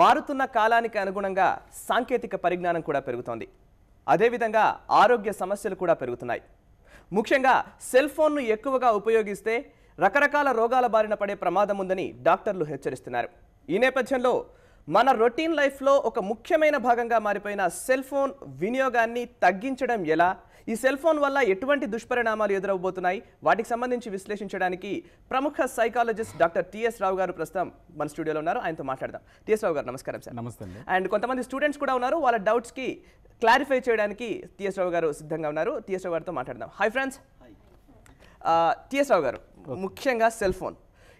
మారుతున్న కాలానికి అనుగుణంగా సాంకేతిక పరిజ్ఞానం కూడా పెరుగుతోంది అదేవిధంగా ఆరోగ్య సమస్యలు కూడా పెరుగుతున్నాయి ముఖ్యంగా సెల్ ఫోన్ను ఎక్కువగా ఉపయోగిస్తే రకరకాల రోగాల బారిన పడే ప్రమాదం ఉందని డాక్టర్లు హెచ్చరిస్తున్నారు ఈ నేపథ్యంలో మన రొటీన్ లైఫ్లో ఒక ముఖ్యమైన భాగంగా మారిపోయిన సెల్ ఫోన్ వినియోగాన్ని తగ్గించడం ఎలా ఈ సెల్ ఫోన్ వల్ల ఎటువంటి దుష్పరిణామాలు ఎదురవబోతున్నాయి వాటికి సంబంధించి విశ్లేషించడానికి ప్రముఖ సైకాలజిస్ట్ డాక్టర్ టిఎస్ రావు గారు ప్రస్తుతం మన స్టూడియోలో ఉన్నారు ఆయనతో మాట్లాడదాం టిఎస్ రావు గారు నమస్కారం సార్ నమస్తే అండ్ కొంతమంది స్టూడెంట్స్ కూడా ఉన్నారు వాళ్ళ డౌట్స్కి క్లారిఫై చేయడానికి టిఎస్ రావు గారు సిద్ధంగా ఉన్నారు టిఎస్ రావు గారితో మాట్లాడదాం hi friends TS Rao garu ముఖ్యంగా సెల్ ఫోన్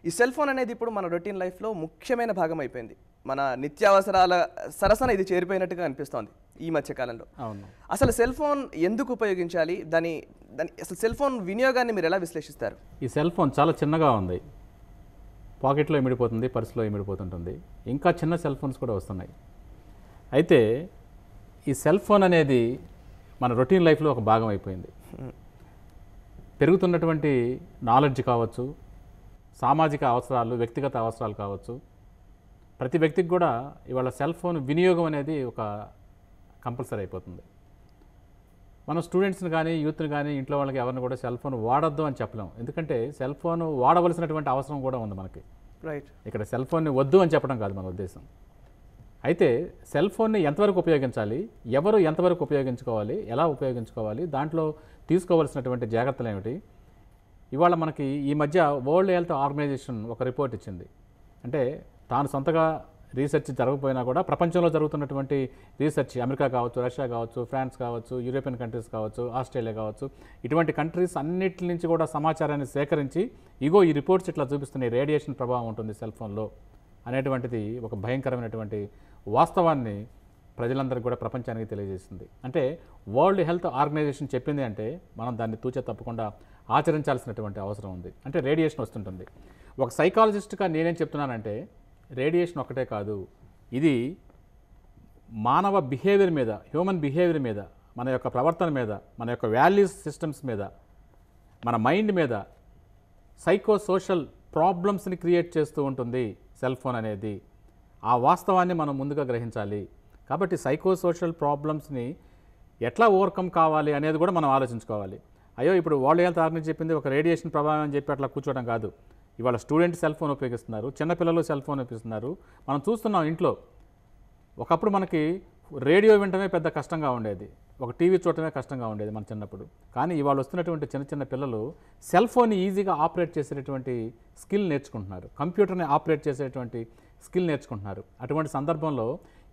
ఈ సెల్ ఫోన్ అనేది ఇప్పుడు మన రొటీన్ లైఫ్లో ముఖ్యమైన భాగం అయిపోయింది మన నిత్యావసరాల సరసన ఇది చేరిపోయినట్టుగా అనిపిస్తోంది ఈ మధ్యకాలంలో అసలు సెల్ ఫోన్ ఎందుకు ఉపయోగించాలి దాని దాని అసలు సెల్ ఫోన్ వినియోగాన్ని మీరు ఎలా విశ్లేషిస్తారు ఈ సెల్ ఫోన్ చాలా చిన్నగా ఉంది పాకెట్లో ఇమిడిపోతుంది పర్సులో ఇమిడిపోతుంటుంది ఇంకా చిన్న సెల్ ఫోన్స్ కూడా వస్తున్నాయి అయితే ఈ సెల్ ఫోన్ అనేది మన రొటీన్ లైఫ్లో ఒక భాగం అయిపోయింది పెరుగుతున్నటువంటి నాలెడ్జ్ కావచ్చు సామాజిక అవసరాలు వ్యక్తిగత అవసరాలు కావచ్చు ప్రతి వ్యక్తికి కూడా ఇవాళ సెల్ ఫోన్ వినియోగం అనేది ఒక కంపల్సరీ అయిపోతుంది మనం స్టూడెంట్స్ని కానీ యూత్ని కానీ ఇంట్లో వాళ్ళకి ఎవరిని కూడా సెల్ ఫోన్ వాడద్దు అని చెప్పలేము ఎందుకంటే సెల్ ఫోన్ వాడవలసినటువంటి అవసరం కూడా ఉంది మనకి రైట్ ఇక్కడ సెల్ ఫోన్ని వద్దు అని చెప్పడం కాదు మన ఉద్దేశం అయితే సెల్ ఫోన్ని ఎంతవరకు ఉపయోగించాలి ఎవరు ఎంతవరకు ఉపయోగించుకోవాలి ఎలా ఉపయోగించుకోవాలి దాంట్లో తీసుకోవాల్సినటువంటి జాగ్రత్తలు ఏమిటి ఇవాళ మనకి ఈ మధ్య వరల్డ్ హెల్త్ ఆర్గనైజేషన్ ఒక రిపోర్ట్ ఇచ్చింది అంటే తాను సొంతగా రీసెర్చ్ జరగకపోయినా కూడా ప్రపంచంలో జరుగుతున్నటువంటి రీసెర్చ్ అమెరికా కావచ్చు రష్యా కావచ్చు ఫ్రాన్స్ కావచ్చు యూరోపియన్ కంట్రీస్ కావచ్చు ఆస్ట్రేలియా కావచ్చు ఇటువంటి కంట్రీస్ అన్నిటి నుంచి కూడా సమాచారాన్ని సేకరించి ఇగో ఈ రిపోర్ట్స్ ఇట్లా చూపిస్తున్నాయి రేడియేషన్ ప్రభావం ఉంటుంది సెల్ ఫోన్లో అనేటువంటిది ఒక భయంకరమైనటువంటి వాస్తవాన్ని ప్రజలందరికీ కూడా ప్రపంచానికి తెలియజేసింది అంటే వరల్డ్ హెల్త్ ఆర్గనైజేషన్ చెప్పింది అంటే మనం దాన్ని తూచే తప్పకుండా ఆచరించాల్సినటువంటి అవసరం ఉంది అంటే రేడియేషన్ వస్తుంటుంది ఒక సైకాలజిస్ట్గా నేనేం చెప్తున్నానంటే రేడియేషన్ ఒకటే కాదు ఇది మానవ బిహేవియర్ మీద హ్యూమన్ బిహేవియర్ మీద మన యొక్క ప్రవర్తన మీద మన యొక్క వాల్యూస్ సిస్టమ్స్ మీద మన మైండ్ మీద సైకో సోషల్ ప్రాబ్లమ్స్ని క్రియేట్ చేస్తూ ఉంటుంది సెల్ ఫోన్ అనేది ఆ వాస్తవాన్ని మనం ముందుగా గ్రహించాలి కాబట్టి సైకో సోషల్ ప్రాబ్లమ్స్ని ఎట్లా ఓవర్కమ్ కావాలి అనేది కూడా మనం ఆలోచించుకోవాలి అయ్యో ఇప్పుడు వాళ్ళు ఏళ్ళ తారని చెప్పింది ఒక రేడియేషన్ ప్రభావం అని చెప్పి అట్లా కూర్చోవడం కాదు ఇవాళ స్టూడెంట్ సెల్ ఫోన్ ఉపయోగిస్తున్నారు చిన్నపిల్లలు సెల్ ఫోన్ ఉపయోగిస్తున్నారు మనం చూస్తున్నాం ఇంట్లో ఒకప్పుడు మనకి రేడియో వినటమే పెద్ద కష్టంగా ఉండేది ఒక టీవీ చూడటమే కష్టంగా ఉండేది మన చిన్నప్పుడు కానీ ఇవాళ వస్తున్నటువంటి చిన్న చిన్న పిల్లలు సెల్ ఫోన్ని ఈజీగా ఆపరేట్ చేసేటటువంటి స్కిల్ నేర్చుకుంటున్నారు కంప్యూటర్ని ఆపరేట్ చేసేటువంటి స్కిల్ నేర్చుకుంటున్నారు అటువంటి సందర్భంలో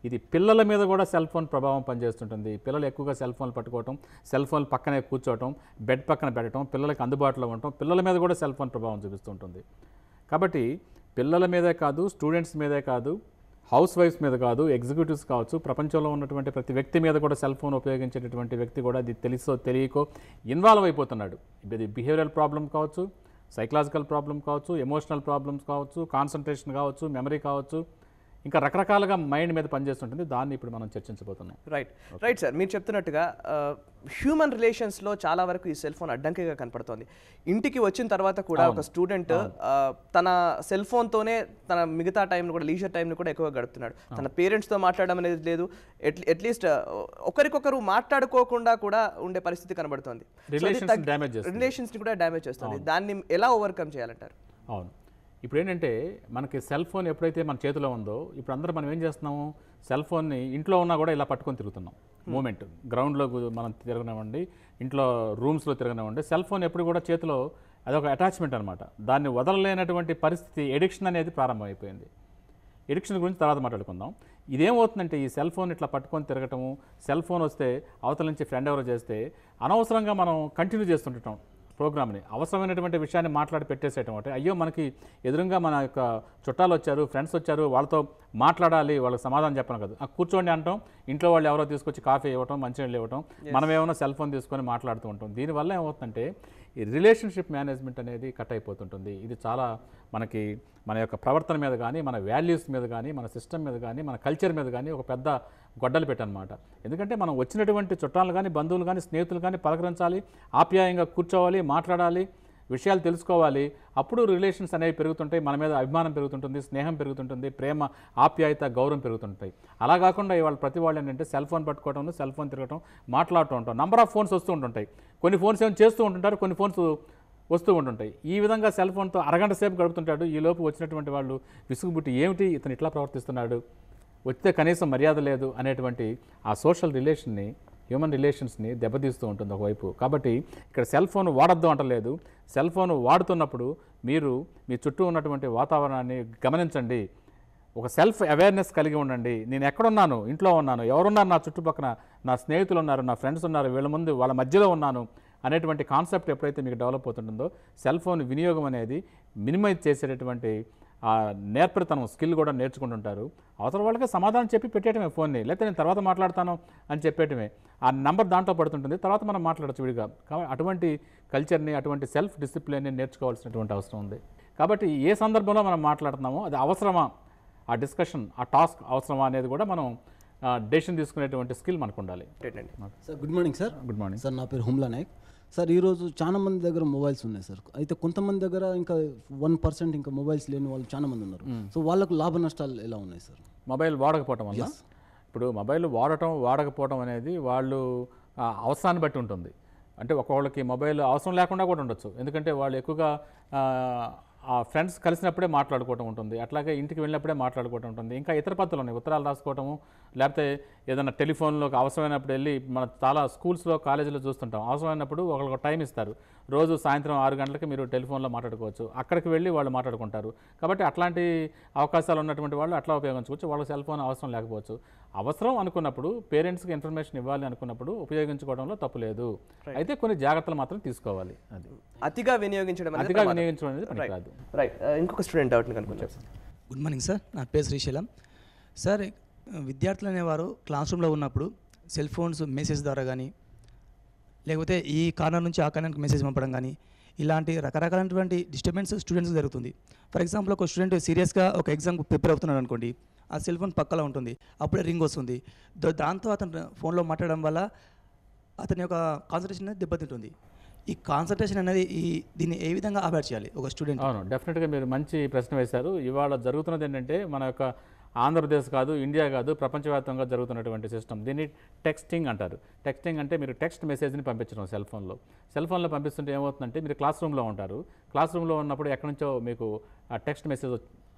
ఇది పిల్లల మీద కూడా సెల్ ఫోన్ ప్రభావం పనిచేస్తుంటుంది పిల్లలు ఎక్కువగా సెల్ ఫోన్లు పట్టుకోవటం సెల్ ఫోన్లు పక్కనే కూర్చోవటం బెడ్ పక్కన పెట్టడం పిల్లలకు అందుబాటులో ఉండటం పిల్లల మీద కూడా సెల్ ఫోన్ ప్రభావం చూపిస్తుంటుంది కాబట్టి పిల్లల మీదే కాదు స్టూడెంట్స్ మీదే కాదు హౌస్ వైఫ్స్ మీద కాదు ఎగ్జిక్యూటివ్స్ కావచ్చు ప్రపంచంలో ఉన్నటువంటి ప్రతి వ్యక్తి మీద కూడా సెల్ ఫోన్ ఉపయోగించేటటువంటి వ్యక్తి కూడా అది తెలుసో తెలియకో ఇన్వాల్వ్ అయిపోతున్నాడు ఇది బిహేవియల్ ప్రాబ్లం కావచ్చు సైకలాజికల్ ప్రాబ్లం కావచ్చు ఎమోషనల్ ప్రాబ్లమ్స్ కావచ్చు కాన్సన్ట్రేషన్ కావచ్చు మెమరీ కావచ్చు ఇంకా రకరకాలుగా మైండ్ మీద పనిచేస్తుంటుంది దాన్ని ఇప్పుడు మనం చర్చించబోతున్నాం రైట్ రైట్ సార్ మీరు చెప్తున్నట్టుగా హ్యూమన్ రిలేషన్స్లో చాలా వరకు ఈ సెల్ ఫోన్ అడ్డంకిగా కనపడుతోంది ఇంటికి వచ్చిన తర్వాత కూడా ఒక స్టూడెంట్ తన సెల్ ఫోన్తోనే తన మిగతా టైంను కూడా లీజర్ టైంని కూడా ఎక్కువగా గడుపుతున్నాడు తన పేరెంట్స్తో మాట్లాడడం అనేది లేదు అట్లీస్ట్ ఒకరికొకరు మాట్లాడుకోకుండా కూడా ఉండే పరిస్థితి కనబడుతోంది రిలేషన్స్ని కూడా డ్యామేజ్ చేస్తుంది దాన్ని ఎలా ఓవర్కమ్ చేయాలంటారు అవును ఇప్పుడు ఏంటంటే మనకి సెల్ ఫోన్ ఎప్పుడైతే మన చేతిలో ఉందో ఇప్పుడు అందరూ మనం ఏం చేస్తున్నాము సెల్ ఫోన్ని ఇంట్లో ఉన్నా కూడా ఇలా పట్టుకొని తిరుగుతున్నాం hmm. మూమెంట్ గ్రౌండ్లో మనం తిరగనివ్వండి ఇంట్లో రూమ్స్లో తిరగనివ్వండి సెల్ ఫోన్ ఎప్పుడు కూడా చేతిలో అదొక అటాచ్మెంట్ అనమాట దాన్ని వదలలేనటువంటి పరిస్థితి ఎడిక్షన్ అనేది ప్రారంభమైపోయింది ఎడిక్షన్ గురించి తర్వాత మాట్లాడుకుందాం ఇదేమవుతుందంటే ఈ సెల్ ఫోన్ ఇట్లా పట్టుకొని తిరగటము సెల్ ఫోన్ వస్తే అవతల నుంచి ఫ్రెండ్ ఎవరో చేస్తే అనవసరంగా మనం కంటిన్యూ చేస్తుంటాం ప్రోగ్రామ్ని అవసరమైనటువంటి విషయాన్ని మాట్లాడి పెట్టేసేయటం అంటే అయ్యో మనకి ఎదురుగా మన యొక్క చుట్టాలు వచ్చారు ఫ్రెండ్స్ వచ్చారు వాళ్ళతో మాట్లాడాలి వాళ్ళకి సమాధానం చెప్పను కదా కూర్చోండి అంటాం ఇంట్లో వాళ్ళు ఎవరో తీసుకొచ్చి కాఫీ ఇవ్వటం మంచినీళ్ళు ఇవ్వటం మనం ఏమైనా సెల్ ఫోన్ తీసుకొని మాట్లాడుతూ ఉంటాం దీనివల్ల ఏమవుతుందంటే ఈ రిలేషన్షిప్ మేనేజ్మెంట్ అనేది కట్ అయిపోతుంటుంది ఇది చాలా మనకి మన యొక్క ప్రవర్తన మీద కానీ మన వాల్యూస్ మీద కానీ మన సిస్టమ్ మీద కానీ మన కల్చర్ మీద కానీ ఒక పెద్ద గొడ్డలు పెట్టనమాట ఎందుకంటే మనం వచ్చినటువంటి చుట్టాలు కానీ బంధువులు కానీ స్నేహితులు కానీ పలకరించాలి ఆప్యాయంగా కూర్చోవాలి మాట్లాడాలి విషయాలు తెలుసుకోవాలి అప్పుడు రిలేషన్స్ అనేవి పెరుగుతుంటాయి మన మీద అభిమానం పెరుగుతుంటుంది స్నేహం పెరుగుతుంటుంది ప్రేమ ఆప్యాయత గౌరవం పెరుగుతుంటాయి అలా కాకుండా ఇవాళ ప్రతి వాళ్ళు ఏంటంటే సెల్ ఫోన్ పట్టుకోవడం సెల్ ఫోన్ తిరగడం మాట్లాడుతూ ఉంటాం నంబర్ ఆఫ్ ఫోన్స్ వస్తూ ఉంటుంటాయి కొన్ని ఫోన్స్ ఏమైనా చేస్తూ ఉంటుంటారు కొన్ని ఫోన్స్ వస్తూ ఉంటుంటాయి ఈ విధంగా సెల్ ఫోన్తో అరగంట సేపు గడుపుతుంటాడు ఈలోపు వచ్చినటువంటి వాళ్ళు విసుగుబుట్టి ఏమిటి ఇతను ఇట్లా ప్రవర్తిస్తున్నాడు వస్తే కనీసం మర్యాద లేదు అనేటువంటి ఆ సోషల్ రిలేషన్ని హ్యూమన్ రిలేషన్స్ని దెబ్బతీస్తూ ఉంటుంది ఒకవైపు కాబట్టి ఇక్కడ సెల్ ఫోన్ వాడద్దు అంటలేదు సెల్ ఫోన్ వాడుతున్నప్పుడు మీరు మీ చుట్టూ ఉన్నటువంటి వాతావరణాన్ని గమనించండి ఒక సెల్ఫ్ అవేర్నెస్ కలిగి ఉండండి నేను ఎక్కడున్నాను ఇంట్లో ఉన్నాను ఎవరున్నారు నా చుట్టుపక్కన నా స్నేహితులు ఉన్నారు నా ఫ్రెండ్స్ ఉన్నారు వీళ్ళ ముందు వాళ్ళ మధ్యలో ఉన్నాను అనేటువంటి కాన్సెప్ట్ ఎప్పుడైతే మీకు డెవలప్ అవుతుంటుందో సెల్ ఫోన్ వినియోగం అనేది మినిమైజ్ చేసేటటువంటి ఆ నేర్పరితనం స్కిల్ కూడా నేర్చుకుంటుంటారు అవసరం వాళ్ళకి సమాధానం చెప్పి పెట్టేయటమే ఫోన్ని లేకపోతే నేను తర్వాత మాట్లాడతాను అని చెప్పేయటమే ఆ నెంబర్ దాంట్లో పడుతుంటుంది తర్వాత మనం మాట్లాడచ్చు విడిగా కాబట్టి అటువంటి కల్చర్ని అటువంటి సెల్ఫ్ డిసిప్లిన్ని నేర్చుకోవాల్సినటువంటి అవసరం ఉంది కాబట్టి ఏ సందర్భంలో మనం మాట్లాడుతున్నామో అది అవసరమా ఆ డిస్కషన్ ఆ టాస్క్ అవసరమా అనేది కూడా మనం డెసిషన్ తీసుకునేటువంటి స్కిల్ మనకు ఉండాలి sir good morning sir good morning sir నా పేరు హుమ్లా నాయక్ సార్ ఈరోజు చాలా మంది దగ్గర మొబైల్స్ ఉన్నాయి సార్ అయితే కొంతమంది దగ్గర ఇంకా వన్ పర్సెంట్ ఇంకా మొబైల్స్ లేని వాళ్ళు చాలా మంది ఉన్నారు సో వాళ్ళకు లాభ నష్టాలు ఎలా ఉన్నాయి సార్ మొబైల్ వాడకపోవటం వల్ల ఇప్పుడు మొబైల్ వాడటం వాడకపోవటం అనేది వాళ్ళు అవసరాన్ని బట్టి ఉంటుంది అంటే ఒకవాళ్ళకి మొబైల్ అవసరం లేకుండా కూడా ఉండొచ్చు ఎందుకంటే వాళ్ళు ఎక్కువగా ఆ ఫ్రెండ్స్ కలిసినప్పుడే మాట్లాడుకోవటం ఉంటుంది అట్లాగే ఇంటికి వెళ్ళినప్పుడే మాట్లాడుకోవటం ఉంటుంది ఇంకా ఇతర పద్ధతులు ఉన్నాయి ఉత్తరాలు రాసుకోవటము లేకపోతే ఏదైనా టెలిఫోన్లోకి అవసరమైనప్పుడు వెళ్ళి మన చాలా స్కూల్స్లో కాలేజీలో చూస్తుంటాం అవసరమైనప్పుడు ఒకరికొక టైం ఇస్తారు రోజు సాయంత్రం ఆరు గంటలకి మీరు టెలిఫోన్లో మాట్లాడుకోవచ్చు అక్కడికి వెళ్ళి వాళ్ళు మాట్లాడుకుంటారు కాబట్టి అట్లాంటి అవకాశాలు ఉన్నటువంటి వాళ్ళు అట్లా ఉపయోగించుకోవచ్చు వాళ్ళకి సెల్ ఫోన్ అవసరం లేకపోవచ్చు అవసరం అనుకున్నప్పుడు పేరెంట్స్కి ఇన్ఫర్మేషన్ ఇవ్వాలి అనుకున్నప్పుడు ఉపయోగించుకోవడంలో తప్పు లేదు అయితే కొన్ని జాగ్రత్తలు మాత్రం తీసుకోవాలి అది అతిగా వినియోగించడం అతిగా వినియోగించడం అనేది కాదు రైట్ uh, ఇంకొక స్టూడెంట్ అవుట్ని గుడ్ మార్నింగ్ సార్ నా పేరు శ్రీశైలం సార్ విద్యార్థులు అనేవారు క్లాస్ రూమ్లో ఉన్నప్పుడు సెల్ ఫోన్స్ మెసేజ్ ద్వారా కానీ లేకపోతే ఈ కార్నర్ నుంచి ఆ కార్నర్కి మెసేజ్ పంపడం కానీ ఇలాంటి రకరకాలైనటువంటి డిస్టర్బెన్స్ స్టూడెంట్స్ జరుగుతుంది ఫర్ ఎగ్జాంపుల్ ఒక స్టూడెంట్ సీరియస్గా ఒక ఎగ్జామ్ ప్రిపేర్ అవుతున్నాడు అనుకోండి ఆ సెల్ ఫోన్ పక్కలో ఉంటుంది అప్పుడే రింగ్ వస్తుంది దాంతో అతను ఫోన్లో మాట్లాడడం వల్ల అతని యొక్క కాన్సన్ట్రేషన్ అనేది దెబ్బతింటుంది ఈ కాన్సన్ట్రేషన్ అనేది ఈ దీన్ని ఏ విధంగా అవాయిడ్ చేయాలి ఒక స్టూడెంట్ అవును డెఫినెట్గా మీరు మంచి ప్రశ్న వేశారు ఇవాళ జరుగుతున్నది ఏంటంటే మన యొక్క ఆంధ్రప్రదేశ్ కాదు ఇండియా కాదు ప్రపంచవ్యాప్తంగా జరుగుతున్నటువంటి సిస్టమ్ దీన్ని టెక్స్టింగ్ అంటారు టెక్స్టింగ్ అంటే మీరు టెక్స్ట్ మెసేజ్ని పంపించడం సెల్ ఫోన్లో సెల్ ఫోన్లో పంపిస్తుంటే ఏమవుతుందంటే మీరు క్లాస్ రూమ్లో ఉంటారు క్లాస్ రూమ్లో ఉన్నప్పుడు ఎక్కడి నుంచో మీకు టెక్స్ట్ మెసేజ్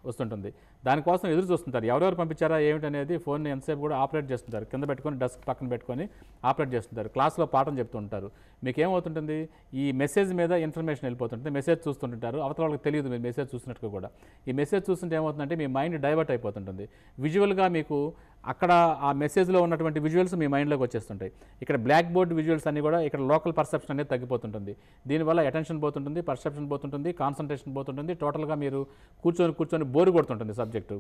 వస్తుంటుంది దానికోసం ఎదురు చూస్తుంటారు ఎవరెవరు పంపించారా ఏమిటనేది ఫోన్ ఎంతసేపు కూడా ఆపరేట్ చేస్తుంటారు కింద పెట్టుకొని డస్క్ పక్కన పెట్టుకొని ఆపరేట్ చేస్తుంటారు క్లాస్లో పాఠం చెప్తుంటారు మీకు ఏమవుతుంటుంది ఈ మెసేజ్ మీద ఇన్ఫర్మేషన్ వెళ్ళిపోతుంటుంది మెసేజ్ చూస్తుంటారు అవతల వాళ్ళకి తెలియదు మీరు మెసేజ్ చూసినట్టుగా కూడా ఈ మెసేజ్ చూస్తుంటే ఏమవుతుందంటే మీ మైండ్ డైవర్ట్ అయిపోతుంటుంది విజువల్గా మీకు అక్కడ ఆ మెసేజ్లో ఉన్నటువంటి విజువల్స్ మీ మైండ్లోకి వచ్చేస్తుంటాయి ఇక్కడ బ్లాక్ బోర్డ్ విజువల్స్ అన్నీ కూడా ఇక్కడ లోకల్ పర్సెప్షన్ అనేది తగ్గిపోతుంటుంది దీనివల్ల అటెన్షన్ పోతుంటుంది పర్సెప్షన్ పోతుంటుంది కాన్సన్ట్రేషన్ పోతుంటుంది టోటల్గా మీరు కూర్చొని కూర్చొని బోరు కొడుతుంటుంది సబ్జెక్టు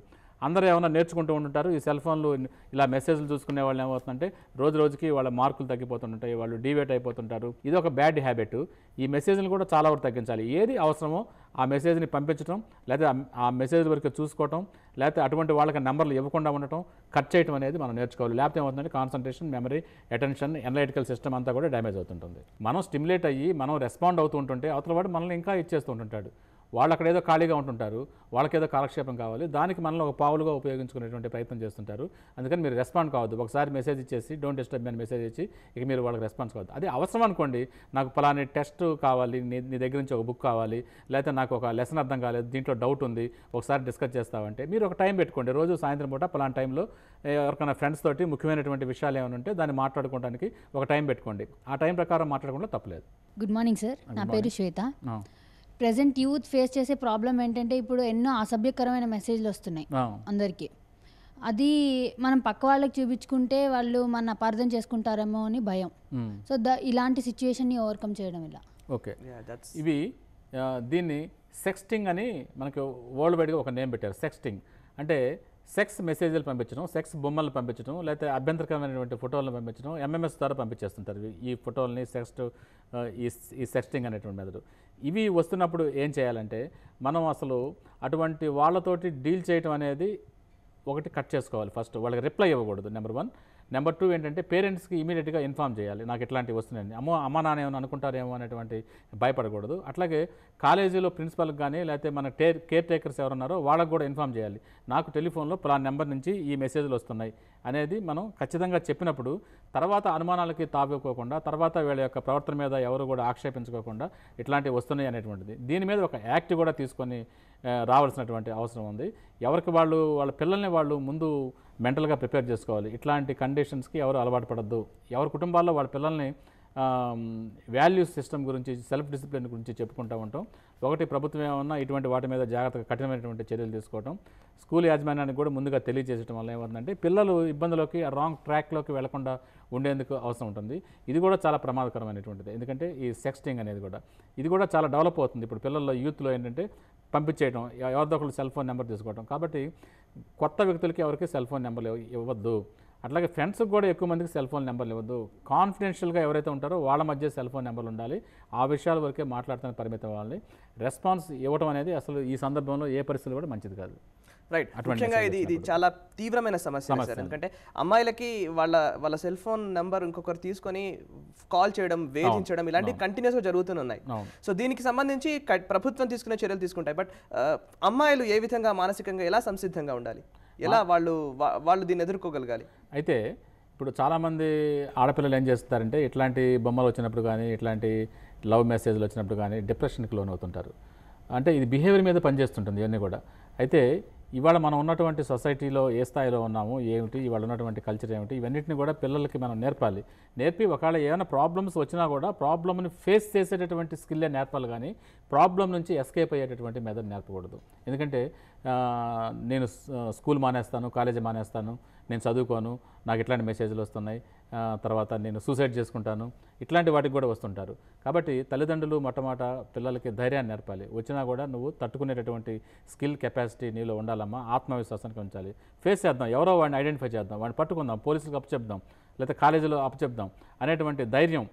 అందరూ ఏమైనా నేర్చుకుంటూ ఉంటుంటారు ఈ సెల్ ఫోన్లు ఇలా మెసేజ్లు చూసుకునే వాళ్ళు ఏమవుతుందంటే రోజు రోజుకి వాళ్ళ మార్కులు తగ్గిపోతుంటాయి వాళ్ళు డివేట్ అయిపోతుంటారు ఇది ఒక బ్యాడ్ హ్యాబిట్ ఈ మెసేజ్లు కూడా చాలా వరకు తగ్గించాలి ఏది అవసరమో ఆ మెసేజ్ని పంపించడం లేదా ఆ మెసేజ్ వరకు చూసుకోవటం లేకపోతే అటువంటి వాళ్ళకి నెంబర్లు ఇవ్వకుండా ఉండటం కట్ చేయడం అనేది మనం నేర్చుకోవాలి లేకపోతే ఏమవుతుందంటే concentration memory attention analytical system అంతా కూడా డ్యామేజ్ అవుతుంటుంది మనం స్టిమ్యులేట్ అయ్యి మనం రెస్పాండ్ అవుతూ ఉంటుంటే అవతల వాడు మనల్ని ఇంకా ఇచ్చేస్తూ ఉంటుంటాడు వాళ్ళు అక్కడ ఏదో ఖాళీగా ఉంటుంటారు వాళ్ళకేదో కాలక్షేపం కావాలి దానికి మనల్ని ఒక పావులుగా ఉపయోగించుకునేటువంటి ప్రయత్నం చేస్తుంటారు అందుకని మీరు రెస్పాండ్ కావద్దు ఒకసారి మెసేజ్ ఇచ్చేసి డోంట్ డిస్టర్బ్ అని మెసేజ్ ఇచ్చి ఇక మీరు వాళ్ళకి రెస్పాన్స్ కావద్దు అది అవసరం అనుకోండి నాకు పలాని టెస్ట్ కావాలి నీ నీ దగ్గర నుంచి ఒక బుక్ కావాలి లేకపోతే నాకు ఒక లెసన్ అర్థం కాలేదు దీంట్లో డౌట్ ఉంది ఒకసారి డిస్కస్ చేస్తామంటే మీరు ఒక టైం పెట్టుకోండి రోజు సాయంత్రం పూట పలానా టైంలో ఎవరికైనా ఫ్రెండ్స్ తోటి ముఖ్యమైనటువంటి విషయాలు ఏమైనా ఉంటే దాన్ని మాట్లాడుకోవడానికి ఒక టైం పెట్టుకోండి ఆ టైం ప్రకారం మాట్లాడకుండా తప్పలేదు గుడ్ మార్నింగ్ సార్ నా పేరు శ్వేత ప్రజెంట్ యూత్ ఫేస్ చేసే ప్రాబ్లం ఏంటంటే ఇప్పుడు ఎన్నో అసభ్యకరమైన మెసేజ్లు వస్తున్నాయి అందరికీ అది మనం పక్క వాళ్ళకి చూపించుకుంటే వాళ్ళు మన అపార్థం చేసుకుంటారేమో అని భయం సో ద ఇలాంటి సిచ్యువేషన్ని ఓవర్కమ్ చేయడం ఇలా ఓకే ఇవి దీన్ని సెక్స్టింగ్ అని మనకి వరల్డ్ వైడ్గా ఒక నేమ్ పెట్టారు సెక్స్టింగ్ అంటే సెక్స్ మెసేజ్లు పంపించడం సెక్స్ బొమ్మలు పంపించడం లేకపోతే అభ్యంతరకరమైనటువంటి ఫోటోలను పంపించడం ఎంఎంఎస్ ద్వారా పంపించేస్తుంటారు ఈ ఫోటోలని సెక్స్ట్ ఈ ఈ సెక్స్టింగ్ అనేటువంటి మెదడు ఇవి వస్తున్నప్పుడు ఏం చేయాలంటే మనం అసలు అటువంటి వాళ్ళతోటి డీల్ చేయటం అనేది ఒకటి కట్ చేసుకోవాలి ఫస్ట్ వాళ్ళకి రిప్లై ఇవ్వకూడదు నెంబర్ వన్ నెంబర్ టూ ఏంటంటే పేరెంట్స్కి ఇమీడియట్గా ఇన్ఫామ్ చేయాలి నాకు ఇట్లాంటివి వస్తున్నాయని అమ్మో అమ్మ నాన్న ఏమైనా అనుకుంటారేమో అనేటువంటి భయపడకూడదు అట్లాగే కాలేజీలో ప్రిన్సిపల్కి కానీ లేకపోతే మన టేర్ కేర్ టేకర్స్ ఎవరున్నారో వాళ్ళకు కూడా ఇన్ఫామ్ చేయాలి నాకు టెలిఫోన్లో పలా నెంబర్ నుంచి ఈ మెసేజ్లు వస్తున్నాయి అనేది మనం ఖచ్చితంగా చెప్పినప్పుడు తర్వాత అనుమానాలకి తావివ్వకోకుండా తర్వాత వీళ్ళ యొక్క ప్రవర్తన మీద ఎవరు కూడా ఆక్షేపించుకోకుండా ఇట్లాంటివి వస్తున్నాయి అనేటువంటిది దీని మీద ఒక యాక్ట్ కూడా తీసుకొని రావాల్సినటువంటి అవసరం ఉంది ఎవరికి వాళ్ళు వాళ్ళ పిల్లల్ని వాళ్ళు ముందు మెంటల్గా ప్రిపేర్ చేసుకోవాలి ఇట్లాంటి కండిషన్స్కి ఎవరు అలవాటు పడద్దు ఎవరి కుటుంబాల్లో వాళ్ళ పిల్లల్ని వాల్యూస్ సిస్టమ్ గురించి సెల్ఫ్ డిసిప్లిన్ గురించి చెప్పుకుంటూ ఉంటాం ఒకటి ప్రభుత్వం ఏమన్నా ఇటువంటి వాటి మీద జాగ్రత్తగా కఠినమైనటువంటి చర్యలు తీసుకోవడం స్కూల్ యాజమాన్యానికి కూడా ముందుగా తెలియజేసడం వల్ల ఏమవుతుందంటే పిల్లలు ఇబ్బందులోకి రాంగ్ ట్రాక్లోకి వెళ్లకుండా ఉండేందుకు అవసరం ఉంటుంది ఇది కూడా చాలా ప్రమాదకరమైనటువంటిది ఎందుకంటే ఈ సెక్స్టింగ్ అనేది కూడా ఇది కూడా చాలా డెవలప్ అవుతుంది ఇప్పుడు పిల్లల్లో యూత్లో ఏంటంటే పంపించేయడం ఎవరిదో ఒకళ్ళు సెల్ ఫోన్ నెంబర్ తీసుకోవడం కాబట్టి కొత్త వ్యక్తులకి ఎవరికి సెల్ ఫోన్ నెంబర్లు ఇవ్వద్దు అట్లాగే ఫ్రెండ్స్కి కూడా ఎక్కువ మందికి సెల్ ఫోన్ నెంబర్లు ఇవ్వద్దు కాన్ఫిడెన్షియల్గా ఎవరైతే ఉంటారో వాళ్ళ మధ్య సెల్ ఫోన్ నెంబర్లు ఉండాలి ఆ విషయాల వరకే మాట్లాడతానికి పరిమితం అవ్వాలి రెస్పాన్స్ ఇవ్వడం అనేది అసలు ఈ సందర్భంలో ఏ పరిస్థితులు కూడా మంచిది కాదు రైట్ ముఖ్యంగా ఇది ఇది చాలా తీవ్రమైన సమస్య సార్ ఎందుకంటే అమ్మాయిలకి వాళ్ళ వాళ్ళ సెల్ ఫోన్ నెంబర్ ఇంకొకరు తీసుకొని కాల్ చేయడం వేధించడం ఇలాంటివి కంటిన్యూస్గా జరుగుతున్నాయి సో దీనికి సంబంధించి ప్రభుత్వం తీసుకునే చర్యలు తీసుకుంటాయి బట్ అమ్మాయిలు ఏ విధంగా మానసికంగా ఎలా సంసిద్ధంగా ఉండాలి ఎలా వాళ్ళు వాళ్ళు దీన్ని ఎదుర్కోగలగాలి అయితే ఇప్పుడు చాలామంది ఆడపిల్లలు ఏం చేస్తారంటే ఇట్లాంటి బొమ్మలు వచ్చినప్పుడు కానీ ఇట్లాంటి లవ్ మెసేజ్లు వచ్చినప్పుడు కానీ డిప్రెషన్కి లోన్ అవుతుంటారు అంటే ఇది బిహేవియర్ మీద పనిచేస్తుంటుంది ఇవన్నీ కూడా అయితే ఇవాళ మనం ఉన్నటువంటి సొసైటీలో ఏ స్థాయిలో ఉన్నాము ఏమిటి ఇవాళ ఉన్నటువంటి కల్చర్ ఏమిటి ఇవన్నింటిని కూడా పిల్లలకి మనం నేర్పాలి నేర్పి ఒకవేళ ఏమైనా ప్రాబ్లమ్స్ వచ్చినా కూడా ప్రాబ్లమ్ని ఫేస్ చేసేటటువంటి స్కిల్లే నేర్పాలి కానీ ప్రాబ్లం నుంచి ఎస్కేప్ అయ్యేటటువంటి మెదడు నేర్పకూడదు ఎందుకంటే నేను స్కూల్ మానేస్తాను కాలేజీ మానేస్తాను నేను చదువుకోను నాకు ఇట్లాంటి మెసేజ్లు వస్తున్నాయి తర్వాత నేను సూసైడ్ చేసుకుంటాను ఇట్లాంటి వాటికి కూడా వస్తుంటారు కాబట్టి తల్లిదండ్రులు మొట్టమొదట పిల్లలకి ధైర్యాన్ని నేర్పాలి వచ్చినా కూడా నువ్వు తట్టుకునేటటువంటి స్కిల్ కెపాసిటీ నీలో ఉండాలమ్మా ఆత్మవిశ్వాసానికి ఉంచాలి ఫేస్ చేద్దాం ఎవరో వాడిని ఐడెంటిఫై చేద్దాం వాడిని పట్టుకుందాం పోలీసులకు అప్పచెప్దాం లేకపోతే కాలేజీలో అప్పచెప్దాం అనేటువంటి ధైర్యం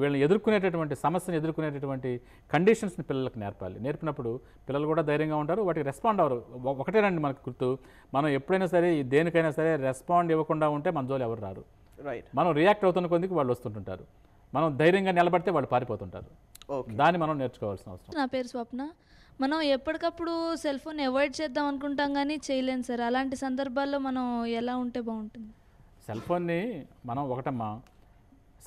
వీళ్ళని ఎదుర్కొనేటటువంటి సమస్యను ఎదుర్కొనేటటువంటి కండిషన్స్ని పిల్లలకు నేర్పాలి నేర్పినప్పుడు పిల్లలు కూడా ధైర్యంగా ఉంటారు వాటికి రెస్పాండ్ అవ్వరు రండి మనకు గుర్తు మనం ఎప్పుడైనా సరే దేనికైనా సరే రెస్పాండ్ ఇవ్వకుండా ఉంటే మన జోలు ఎవరు రారు రైట్ మనం రియాక్ట్ అవుతున్న కొద్దికి వాళ్ళు వస్తుంటుంటారు మనం ధైర్యంగా నిలబడితే వాళ్ళు పారిపోతుంటారు దాన్ని మనం నేర్చుకోవాల్సిన అవసరం నా పేరు స్వప్న మనం ఎప్పటికప్పుడు సెల్ ఫోన్ అవాయిడ్ చేద్దాం అనుకుంటాం కానీ చేయలేం సార్ అలాంటి సందర్భాల్లో మనం ఎలా ఉంటే బాగుంటుంది సెల్ ఫోన్ని మనం ఒకటమ్మా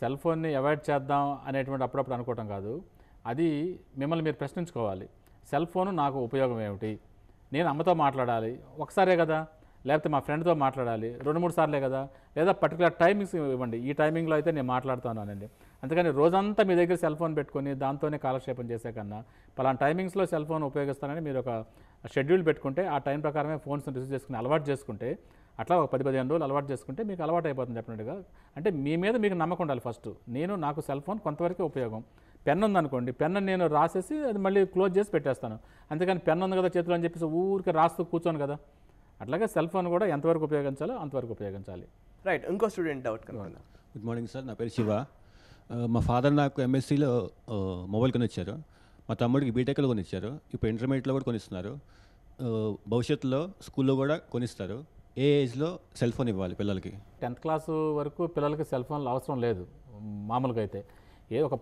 సెల్ ఫోన్ని అవాయిడ్ చేద్దాం అనేటువంటి అప్పుడప్పుడు అనుకోవటం కాదు అది మిమ్మల్ని మీరు ప్రశ్నించుకోవాలి సెల్ ఫోను నాకు ఉపయోగం ఏమిటి నేను అమ్మతో మాట్లాడాలి ఒకసారే కదా లేకపోతే మా ఫ్రెండ్తో మాట్లాడాలి రెండు మూడు సార్లే కదా లేదా పర్టికులర్ టైమింగ్స్ ఇవ్వండి ఈ టైమింగ్లో అయితే నేను మాట్లాడుతానండి అందుకని రోజంతా మీ దగ్గర సెల్ ఫోన్ పెట్టుకొని దాంతోనే కాలక్షేపం చేసే కన్నా పలానా టైమింగ్స్లో సెల్ ఫోన్ ఉపయోగిస్తానని మీరు ఒక షెడ్యూల్ పెట్టుకుంటే ఆ టైం ప్రకారమే ఫోన్స్ రిసీవ్ చేసుకుని అలవాటు చేసుకుంటే అట్లా ఒక పది పదిహేను రోజులు అలవాటు చేసుకుంటే మీకు అలవాటు అయిపోతుంది చెప్పినట్టుగా అంటే మీ మీద మీకు నమ్మకం ఉండాలి ఫస్ట్ నేను నాకు సెల్ ఫోన్ కొంతవరకే ఉపయోగం పెన్ ఉందనుకోండి పెన్ను నేను రాసేసి అది మళ్ళీ క్లోజ్ చేసి పెట్టేస్తాను అంతేకాని పెన్ ఉంది కదా చేతిలో అని చెప్పేసి ఊరికి రాస్తూ కూర్చోను కదా అట్లాగే సెల్ ఫోన్ కూడా ఎంతవరకు ఉపయోగించాలో అంతవరకు ఉపయోగించాలి రైట్ ఇంకో student doubt good morning sir నా పేరు శివ మా ఫాదర్ నాకు ఎంఎస్సీలో మొబైల్ కొనిచ్చారు మా తమ్ముడికి బీటెక్లో కొనిచ్చారు ఇప్పుడు ఇంటర్మీడియట్లో కూడా కొనిస్తున్నారు భవిష్యత్తులో స్కూల్లో కూడా కొనిస్తారు ఏ ఏజ్లో సెల్ ఫోన్ ఇవ్వాలి పిల్లలకి టెన్త్ క్లాస్ వరకు పిల్లలకి సెల్ ఫోన్లు అవసరం లేదు మామూలుగా అయితే ఏ ఒక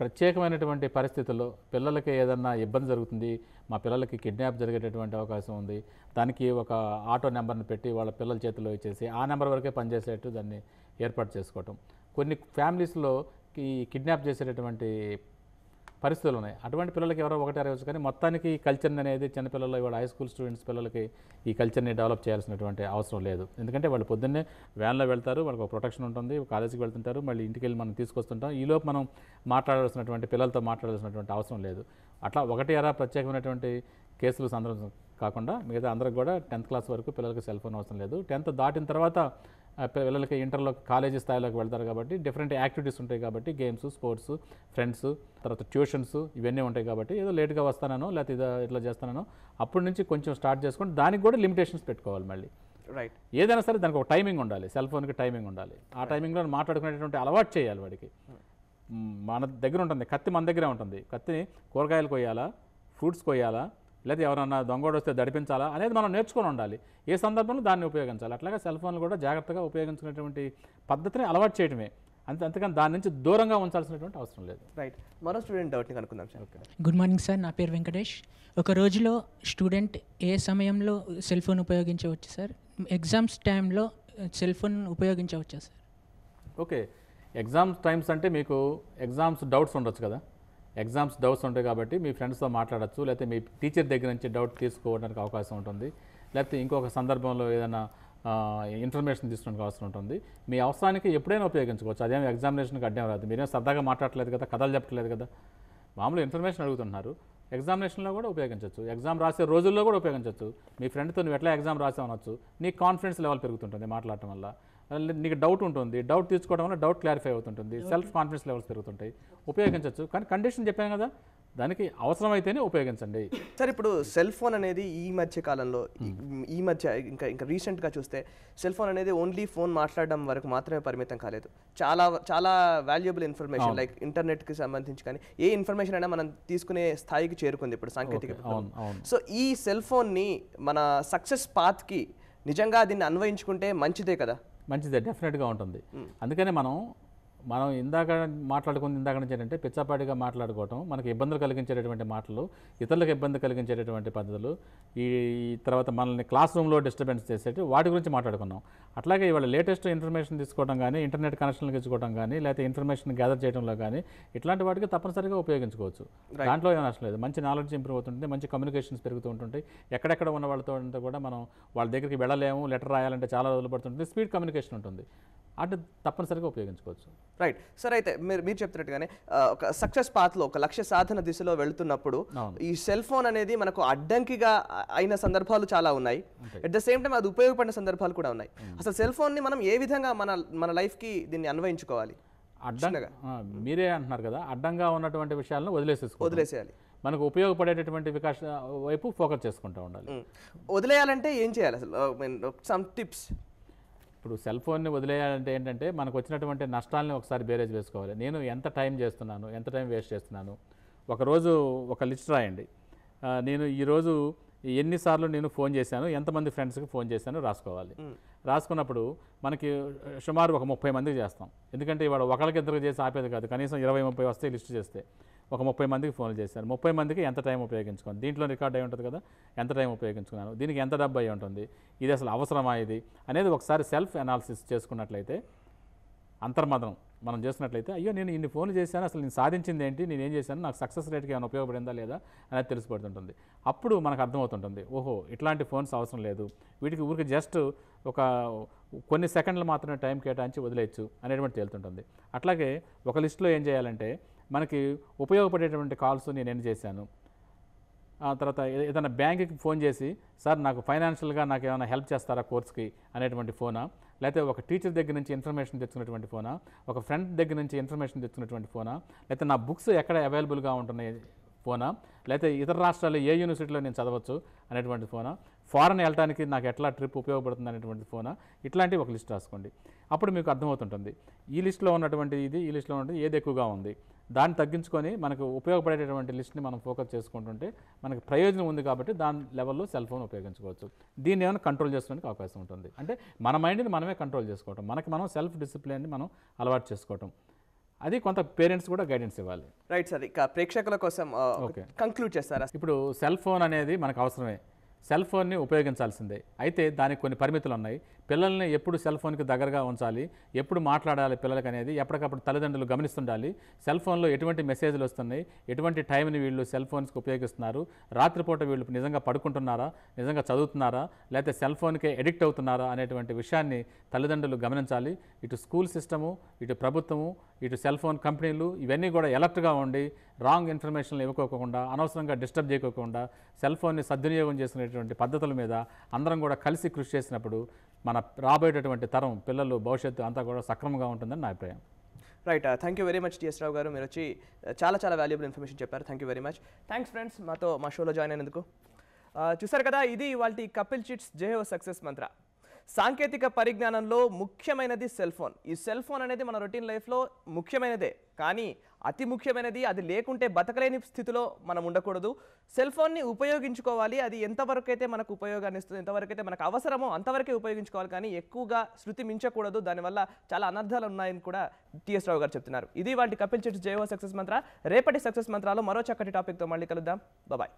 ప్రత్యేకమైనటువంటి పరిస్థితుల్లో పిల్లలకి ఏదన్నా ఇబ్బంది జరుగుతుంది మా పిల్లలకి కిడ్నాప్ జరిగేటటువంటి అవకాశం ఉంది దానికి ఒక ఆటో నెంబర్ని పెట్టి వాళ్ళ పిల్లల చేతిలో ఇచ్చేసి ఆ నెంబర్ వరకే పనిచేసేట్టు దాన్ని ఏర్పాటు చేసుకోవటం కొన్ని ఫ్యామిలీస్లో ఈ కిడ్నాప్ చేసేటటువంటి పరిస్థితులు ఉన్నాయి అటువంటి పిల్లలకి ఎవరో ఒకటి అరవచ్చు కానీ మొత్తానికి ఈ కల్చర్ని అనేది చిన్నపిల్లలు ఇవాళ హై స్కూల్ స్టూడెంట్స్ పిల్లలకి ఈ కల్చర్ని డెవలప్ చేయాల్సినటువంటి అవసరం లేదు ఎందుకంటే వాళ్ళు పొద్దున్నే వ్యాన్లో వెళ్తారు వాళ్ళకి ఒక ప్రొటెక్షన్ ఉంటుంది కాలేజీకి వెళ్తుంటారు మళ్ళీ ఇంటికి వెళ్ళి మనం తీసుకొస్తుంటాం ఈలోపు మనం మాట్లాడాల్సినటువంటి పిల్లలతో మాట్లాడాల్సినటువంటి అవసరం లేదు అట్లా ఒకటి అరా ప్రత్యేకమైనటువంటి కేసులు సందర్భం కాకుండా మిగతా అందరికి కూడా టెన్త్ క్లాస్ వరకు పిల్లలకి సెల్ ఫోన్ అవసరం లేదు టెన్త్ దాటిన తర్వాత పిల్లలకి ఇంటర్లో కాలేజీ స్థాయిలోకి వెళ్తారు కాబట్టి డిఫరెంట్ యాక్టివిటీస్ ఉంటాయి కాబట్టి గేమ్స్ స్పోర్ట్స్ ఫ్రెండ్స్ తర్వాత ట్యూషన్స్ ఇవన్నీ ఉంటాయి కాబట్టి ఏదో లేట్గా వస్తానో లేకపోతే ఇదో ఇట్లా చేస్తానో అప్పటి నుంచి కొంచెం స్టార్ట్ చేసుకుంటే దానికి కూడా లిమిటేషన్స్ పెట్టుకోవాలి మళ్ళీ రైట్ ఏదైనా సరే దానికి ఒక టైమింగ్ ఉండాలి సెల్ ఫోన్కి టైమింగ్ ఉండాలి ఆ టైమింగ్లో మాట్లాడుకునేటువంటి అలవాటు చేయాలి వాడికి hmm. మన దగ్గర ఉంటుంది కత్తి మన దగ్గరే ఉంటుంది కత్తిని కూరగాయలు కొయ్యాలా ఫ్రూట్స్ కొయ్యాలా లేదా ఎవరన్నా దొంగోడు వస్తే దడిపించాలా అనేది మనం నేర్చుకొని ఉండాలి ఏ సందర్భంలో దాన్ని ఉపయోగించాలి అట్లాగే సెల్ ఫోన్లు కూడా జాగ్రత్తగా ఉపయోగించుకునేటువంటి పద్ధతిని అలవాటు చేయడమే అంతే అంతేకాని దాని నుంచి దూరంగా ఉంచాల్సినటువంటి అవసరం లేదు రైట్ మరో స్టూడెంట్ డౌట్ని కనుక్కుందాం సార్ గుడ్ మార్నింగ్ సార్ నా పేరు వెంకటేష్ ఒక రోజులో స్టూడెంట్ ఏ సమయంలో సెల్ ఫోన్ ఉపయోగించవచ్చు సార్ ఎగ్జామ్స్ టైంలో సెల్ ఫోన్ ఉపయోగించవచ్చా సార్ ఓకే ఎగ్జామ్స్ టైమ్స్ అంటే మీకు ఎగ్జామ్స్ డౌట్స్ ఉండొచ్చు కదా ఎగ్జామ్స్ డౌట్స్ ఉంటాయి కాబట్టి మీ ఫ్రెండ్స్తో మాట్లాడచ్చు లేకపోతే మీ టీచర్ దగ్గర నుంచి డౌట్ తీసుకోవడానికి అవకాశం ఉంటుంది లేకపోతే ఇంకొక సందర్భంలో ఏదైనా ఇన్ఫర్మేషన్ తీసుకోవడానికి అవసరం ఉంటుంది మీ అవసరానికి ఎప్పుడైనా ఉపయోగించుకోవచ్చు అదేమో ఎగ్జామినేషన్కి అడ్డం రాదు మీరేం సరదాగా మాట్లాడలేదు కదా కథలు చెప్పట్లేదు కదా మామూలు ఇన్ఫర్మేషన్ అడుగుతున్నారు ఎగ్జామినేషన్లో కూడా ఉపయోగించవచ్చు ఎగ్జామ్ రాసే రోజుల్లో కూడా ఉపయోగించవచ్చు మీ ఫ్రెండ్తో నువ్వు ఎట్లా ఎగ్జామ్ రాసే అనొచ్చు నీ కాన్ఫిడెన్స్ లెవెల్ పెరుగుతుంటుంది మాట్లాడటం వల్ల నీకు డౌట్ ఉంటుంది డౌట్ తీసుకోవడం వల్ల డౌట్ క్లారిఫై అవుతుంటుంది సెల్ఫ్ కాన్ఫిడెన్స్ లెవెల్స్ పెరుగుతుంటాయి ఉపయోగించవచ్చు కానీ కండిషన్ చెప్పాను కదా దానికి అవసరమైతేనే ఉపయోగించండి సార్ ఇప్పుడు సెల్ ఫోన్ అనేది ఈ మధ్య కాలంలో ఈ మధ్య ఇంకా ఇంకా రీసెంట్గా చూస్తే సెల్ ఫోన్ అనేది ఓన్లీ ఫోన్ మాట్లాడడం వరకు మాత్రమే పరిమితం కాలేదు చాలా చాలా వాల్యుబుల్ ఇన్ఫర్మేషన్ లైక్ ఇంటర్నెట్కి సంబంధించి కానీ ఏ ఇన్ఫర్మేషన్ అయినా మనం తీసుకునే స్థాయికి చేరుకుంది ఇప్పుడు సాంకేతిక సో ఈ సెల్ ఫోన్ని మన సక్సెస్ పాత్కి నిజంగా దీన్ని అన్వయించుకుంటే మంచిదే కదా మంచిది డెఫినెట్గా ఉంటుంది అందుకనే మనం మనం ఇందాక మాట్లాడుకుంది ఇందాక నుంచి ఏంటంటే పిచ్చాపాటిగా మాట్లాడుకోవటం మనకి ఇబ్బందులు కలిగించేటటువంటి మాటలు ఇతరులకు ఇబ్బంది కలిగించేటటువంటి పద్ధతులు ఈ తర్వాత మనల్ని క్లాస్ రూమ్లో డిస్టర్బెన్స్ చేసేటి వాటి గురించి మాట్లాడుకున్నాం అట్లాగే ఇవాళ లేటెస్ట్ ఇన్ఫర్మేషన్ తీసుకోవడం కానీ ఇంటర్నెట్ కనెక్షన్లు ఇచ్చుకోవడం కానీ లేకపోతే ఇన్ఫర్మేషన్ గ్యాదర్ చేయడంలో కానీ ఇట్లాంటి వాటికి తప్పనిసరిగా ఉపయోగించుకోవచ్చు దాంట్లో ఏం అవసరం లేదు మంచి నాలెడ్జ్ ఇంప్రూవ్ అవుతుంటుంది మంచి కమ్యూనికేషన్స్ పెరుగుతూ ఉంటుంటాయి ఎక్కడెక్కడ ఉన్న వాళ్ళతో కూడా మనం వాళ్ళ దగ్గరికి వెళ్ళలేము లెటర్ రాయాలంటే చాలా రోజులు పడుతుంటుంది స్పీడ్ కమ్యూనికేషన్ ఉంటుంది అంటే తప్పనిసరిగా ఉపయోగించుకోవచ్చు రైట్ సార్ అయితే మీరు మీరు చెప్తున్నట్టుగానే ఒక సక్సెస్ పాత్లో ఒక లక్ష్య సాధన దిశలో వెళుతున్నప్పుడు ఈ సెల్ ఫోన్ అనేది మనకు అడ్డంకిగా అయిన సందర్భాలు చాలా ఉన్నాయి అట్ ద సేమ్ టైం అది ఉపయోగపడిన సందర్భాలు కూడా ఉన్నాయి అసలు సెల్ ఫోన్ని మనం ఏ విధంగా మన మన లైఫ్కి దీన్ని అన్వయించుకోవాలి అడ్డంగా మీరే అంటున్నారు కదా అడ్డంగా ఉన్నటువంటి విషయాలను వదిలేసేసుకో వదిలేసేయాలి మనకు ఉపయోగపడేటటువంటి వికాస వైపు ఫోకస్ చేసుకుంటూ ఉండాలి వదిలేయాలంటే ఏం చేయాలి అసలు సమ్ టిప్స్ ఇప్పుడు సెల్ ఫోన్ని వదిలేయాలంటే ఏంటంటే మనకు వచ్చినటువంటి నష్టాలని ఒకసారి బేరేజ్ వేసుకోవాలి నేను ఎంత టైం చేస్తున్నాను ఎంత టైం వేస్ట్ చేస్తున్నాను ఒకరోజు ఒక లిస్ట్ రాయండి నేను ఈరోజు ఎన్నిసార్లు నేను ఫోన్ చేశాను ఎంతమంది ఫ్రెండ్స్కి ఫోన్ చేశాను రాసుకోవాలి రాసుకున్నప్పుడు మనకి సుమారు ఒక ముప్పై మందికి చేస్తాం ఎందుకంటే ఇవాడు ఒకరికి ఇద్దరికి చేసి ఆపేది కాదు కనీసం ఇరవై ముప్పై వస్తే లిస్ట్ చేస్తే ఒక ముప్పై మందికి ఫోన్లు చేశాను ముప్పై మందికి ఎంత టైం ఉపయోగించుకోండి దీంట్లో రికార్డ్ అయి ఉంటుంది కదా ఎంత టైం ఉపయోగించుకున్నాను దీనికి ఎంత డబ్బు అయి ఉంటుంది ఇది అసలు అవసరమా ఇది అనేది ఒకసారి సెల్ఫ్ అనాలిసిస్ చేసుకున్నట్లయితే అంతర్మదనం మనం చేసినట్లయితే అయ్యో నేను ఇన్ని ఫోన్లు చేశాను అసలు నేను సాధించింది ఏంటి నేను ఏం చేశాను నాకు సక్సెస్ రేట్కి ఏమైనా ఉపయోగపడిందా లేదా అనేది తెలిసిపడుతుంటుంది అప్పుడు మనకు అర్థమవుతుంటుంది ఓహో ఇట్లాంటి ఫోన్స్ అవసరం లేదు వీటికి ఊరికి జస్ట్ ఒక కొన్ని సెకండ్లు మాత్రమే టైం కేటాయించి వదిలేయచ్చు అనేటువంటి తేలుతుంటుంది అట్లాగే ఒక లిస్టులో ఏం చేయాలంటే మనకి ఉపయోగపడేటువంటి కాల్స్ నేను ఏం చేశాను ఆ తర్వాత ఏదైనా బ్యాంకుకి ఫోన్ చేసి సార్ నాకు ఫైనాన్షియల్గా నాకు ఏమైనా హెల్ప్ చేస్తారా కోర్స్కి అనేటువంటి ఫోనా లేకపోతే ఒక టీచర్ దగ్గర నుంచి ఇన్ఫర్మేషన్ తెచ్చుకున్నటువంటి ఫోనా ఒక ఫ్రెండ్ దగ్గర నుంచి ఇన్ఫర్మేషన్ తెచ్చుకున్నటువంటి ఫోనా లేకపోతే నా బుక్స్ ఎక్కడ అవైలబుల్గా ఉంటున్నాయి ఫోనా లేకపోతే ఇతర రాష్ట్రాల్లో ఏ యూనివర్సిటీలో నేను చదవచ్చు అనేటువంటి ఫోనా ఫారెన్ వెళ్ళడానికి నాకు ఎట్లా ట్రిప్ ఉపయోగపడుతుంది అనేటువంటి ఫోనా ఇట్లాంటివి ఒక లిస్ట్ రాసుకోండి అప్పుడు మీకు అర్థమవుతుంటుంది ఈ లిస్ట్లో ఉన్నటువంటి ఇది ఈ లిస్ట్లో ఉన్నటువంటి ఏది ఎక్కువగా ఉంది దాన్ని తగ్గించుకొని మనకు ఉపయోగపడేటటువంటి లిస్ట్ని మనం ఫోకస్ చేసుకుంటుంటే మనకు ప్రయోజనం ఉంది కాబట్టి దాని లెవెల్లో సెల్ ఫోన్ ఉపయోగించుకోవచ్చు దీన్ని ఏమైనా కంట్రోల్ చేసుకోవడానికి అవకాశం ఉంటుంది అంటే మన మైండ్ని మనమే కంట్రోల్ చేసుకోవటం మనకి మనం సెల్ఫ్ డిసిప్లిన్ని మనం అలవాటు చేసుకోవటం అది కొంత పేరెంట్స్ కూడా గైడెన్స్ ఇవ్వాలి రైట్ సార్ ఇక ప్రేక్షకుల కోసం ఓకే కంక్లూడ్ చేస్తారా ఇప్పుడు సెల్ ఫోన్ అనేది మనకు అవసరమే సెల్ ఫోన్ని ఉపయోగించాల్సిందే అయితే దానికి కొన్ని పరిమితులు ఉన్నాయి పిల్లల్ని ఎప్పుడు సెల్ ఫోన్కి దగ్గరగా ఉంచాలి ఎప్పుడు మాట్లాడాలి పిల్లలకి అనేది ఎప్పటికప్పుడు తల్లిదండ్రులు గమనిస్తుండాలి సెల్ ఫోన్లో ఎటువంటి మెసేజ్లు వస్తున్నాయి ఎటువంటి టైంని వీళ్ళు సెల్ ఫోన్స్కి ఉపయోగిస్తున్నారు రాత్రిపూట వీళ్ళు నిజంగా పడుకుంటున్నారా నిజంగా చదువుతున్నారా లేకపోతే సెల్ ఫోన్కే ఎడిక్ట్ అవుతున్నారా అనేటువంటి విషయాన్ని తల్లిదండ్రులు గమనించాలి ఇటు స్కూల్ సిస్టము ఇటు ప్రభుత్వము ఇటు సెల్ ఫోన్ కంపెనీలు ఇవన్నీ కూడా ఎలర్ట్గా ఉండి రాంగ్ ఇన్ఫర్మేషన్లు ఇవ్వకోకుండా అనవసరంగా డిస్టర్బ్ చేయకోకుండా సెల్ ఫోన్ని సద్వినియోగం చేసుకునేటువంటి పద్ధతుల మీద అందరం కూడా కలిసి కృషి చేసినప్పుడు మన రాబోయేటటువంటి తరం పిల్లలు భవిష్యత్తు అంతా కూడా సక్రమంగా ఉంటుందని నా అభిప్రాయం right thank you very much TS Rao garu మీరు వచ్చి uh, చాలా చాలా వాల్యుబుల్ ఇన్ఫర్మేషన్ చెప్పారు thank you very much thanks friends మాతో మా షోలో జాయిన్ అయినందుకు uh, చూసారు కదా ఇది వాళ్ళ కపిల్ చిట్స్ జేహో సక్సెస్ మంత్ర సాంకేతిక పరిజ్ఞానంలో ముఖ్యమైనది సెల్ ఫోన్ ఈ సెల్ ఫోన్ అనేది మన రొటీన్ లైఫ్లో ముఖ్యమైనదే కానీ అతి ముఖ్యమైనది అది లేకుంటే బతకలేని స్థితిలో మనం ఉండకూడదు సెల్ ఫోన్ని ఉపయోగించుకోవాలి అది ఎంతవరకు అయితే మనకు ఉపయోగాన్ని ఇస్తుంది ఎంతవరకు అయితే మనకు అవసరమో అంతవరకే ఉపయోగించుకోవాలి కానీ ఎక్కువగా శృతి మించకూడదు దానివల్ల చాలా అనర్థాలు ఉన్నాయని కూడా టిఎస్ రావు గారు చెప్తున్నారు ఇది వాటి కపిల్ చెట్టు జేఓ సక్సెస్ మంత్ర రేపటి సక్సెస్ మంత్రాలు మరో చక్కటి టాపిక్తో మళ్ళీ కలుద్దాం బాబాయ్